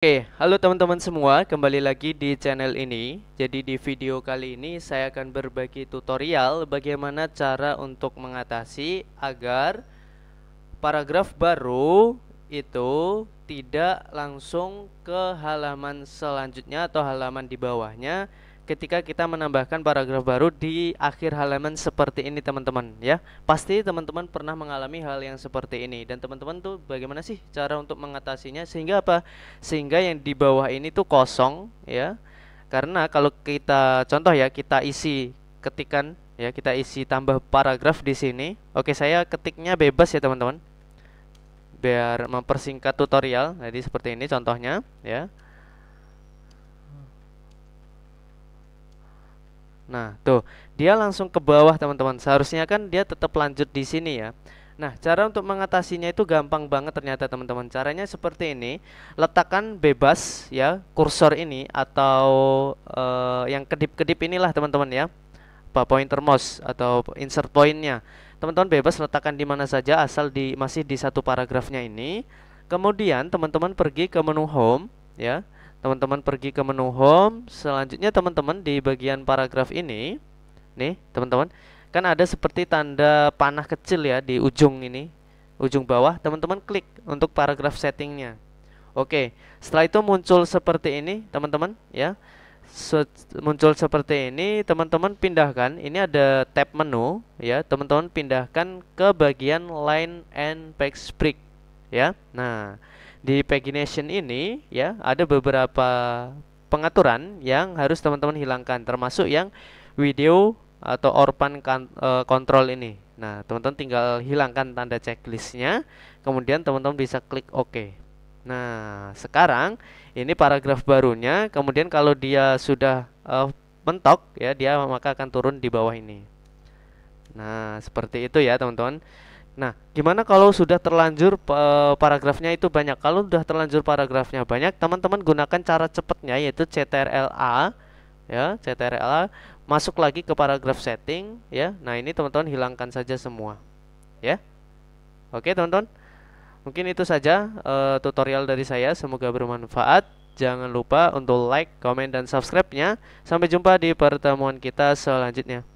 Oke, halo teman-teman semua, kembali lagi di channel ini. Jadi di video kali ini saya akan berbagi tutorial bagaimana cara untuk mengatasi agar paragraf baru itu tidak langsung ke halaman selanjutnya atau halaman di bawahnya, ketika kita menambahkan paragraf baru di akhir halaman seperti ini teman-teman ya pasti teman-teman pernah mengalami hal yang seperti ini dan teman-teman tuh bagaimana sih cara untuk mengatasinya sehingga apa sehingga yang di bawah ini tuh kosong ya karena kalau kita contoh ya kita isi ketikan ya kita isi tambah paragraf di sini oke saya ketiknya bebas ya teman-teman biar mempersingkat tutorial jadi seperti ini contohnya ya Nah, tuh, dia langsung ke bawah, teman-teman. Seharusnya kan dia tetap lanjut di sini ya. Nah, cara untuk mengatasinya itu gampang banget ternyata, teman-teman. Caranya seperti ini. Letakkan bebas ya kursor ini atau uh, yang kedip-kedip inilah, teman-teman ya. Apa pointer mouse atau insert pointnya Teman-teman bebas letakkan di mana saja asal di masih di satu paragrafnya ini. Kemudian teman-teman pergi ke menu home ya teman-teman pergi ke menu home selanjutnya teman-teman di bagian paragraf ini nih teman-teman kan ada seperti tanda panah kecil ya di ujung ini ujung bawah teman-teman klik untuk paragraf settingnya oke setelah itu muncul seperti ini teman-teman ya Se muncul seperti ini teman-teman pindahkan ini ada tab menu ya teman-teman pindahkan ke bagian line and page break ya nah di pagination ini ya ada beberapa pengaturan yang harus teman-teman hilangkan termasuk yang video atau orpan control kan, e, ini nah teman-teman tinggal hilangkan tanda checklistnya kemudian teman-teman bisa klik OK nah sekarang ini paragraf barunya kemudian kalau dia sudah uh, mentok ya dia maka akan turun di bawah ini nah seperti itu ya teman-teman Nah, gimana kalau sudah terlanjur paragrafnya itu banyak? Kalau sudah terlanjur paragrafnya banyak, teman-teman gunakan cara cepatnya yaitu CTRLA ya, CTRLA masuk lagi ke paragraf setting ya. Nah, ini teman-teman hilangkan saja semua. Ya. Oke, teman-teman. Mungkin itu saja uh, tutorial dari saya, semoga bermanfaat. Jangan lupa untuk like, komen dan subscribe-nya. Sampai jumpa di pertemuan kita selanjutnya.